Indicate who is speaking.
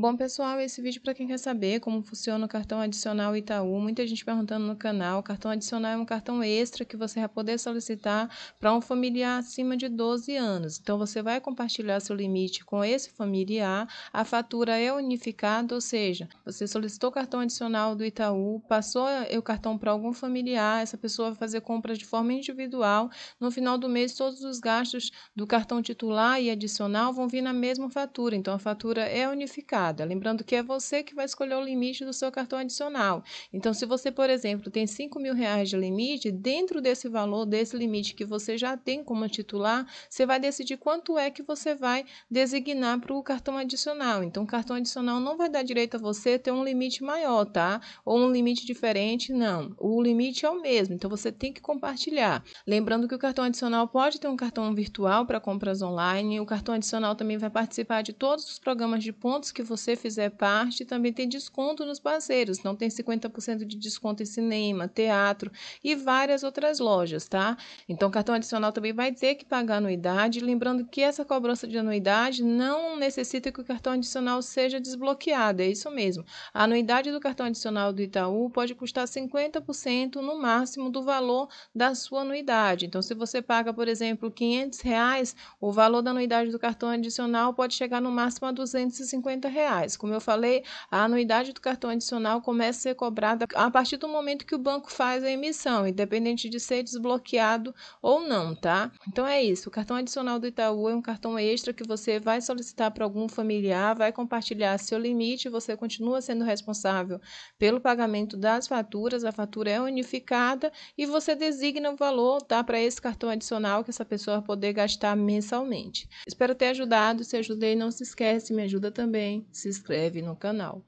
Speaker 1: Bom, pessoal, esse vídeo para quem quer saber como funciona o cartão adicional Itaú. Muita gente perguntando no canal. O cartão adicional é um cartão extra que você vai poder solicitar para um familiar acima de 12 anos. Então, você vai compartilhar seu limite com esse familiar. A fatura é unificada, ou seja, você solicitou o cartão adicional do Itaú, passou o cartão para algum familiar, essa pessoa vai fazer compras de forma individual. No final do mês, todos os gastos do cartão titular e adicional vão vir na mesma fatura. Então, a fatura é unificada. É lembrando que é você que vai escolher o limite do seu cartão adicional. Então, se você, por exemplo, tem 5 mil reais de limite, dentro desse valor, desse limite que você já tem como titular, você vai decidir quanto é que você vai designar para o cartão adicional. Então, o cartão adicional não vai dar direito a você ter um limite maior, tá? Ou um limite diferente, não. O limite é o mesmo, então você tem que compartilhar. Lembrando que o cartão adicional pode ter um cartão virtual para compras online, o cartão adicional também vai participar de todos os programas de pontos que você fizer parte, também tem desconto nos parceiros. Então tem 50% de desconto em cinema, teatro e várias outras lojas, tá? Então o cartão adicional também vai ter que pagar anuidade. Lembrando que essa cobrança de anuidade não necessita que o cartão adicional seja desbloqueado, é isso mesmo. A anuidade do cartão adicional do Itaú pode custar 50% no máximo do valor da sua anuidade. Então se você paga, por exemplo, 500 reais, o valor da anuidade do cartão adicional pode chegar no máximo a 250 reais reais. Como eu falei, a anuidade do cartão adicional começa a ser cobrada a partir do momento que o banco faz a emissão, independente de ser desbloqueado ou não, tá? Então é isso. O cartão adicional do Itaú é um cartão extra que você vai solicitar para algum familiar, vai compartilhar seu limite, você continua sendo responsável pelo pagamento das faturas, a fatura é unificada e você designa o valor, tá, para esse cartão adicional que essa pessoa poder gastar mensalmente. Espero ter ajudado, se ajudei, não se esquece, me ajuda também se inscreve no canal.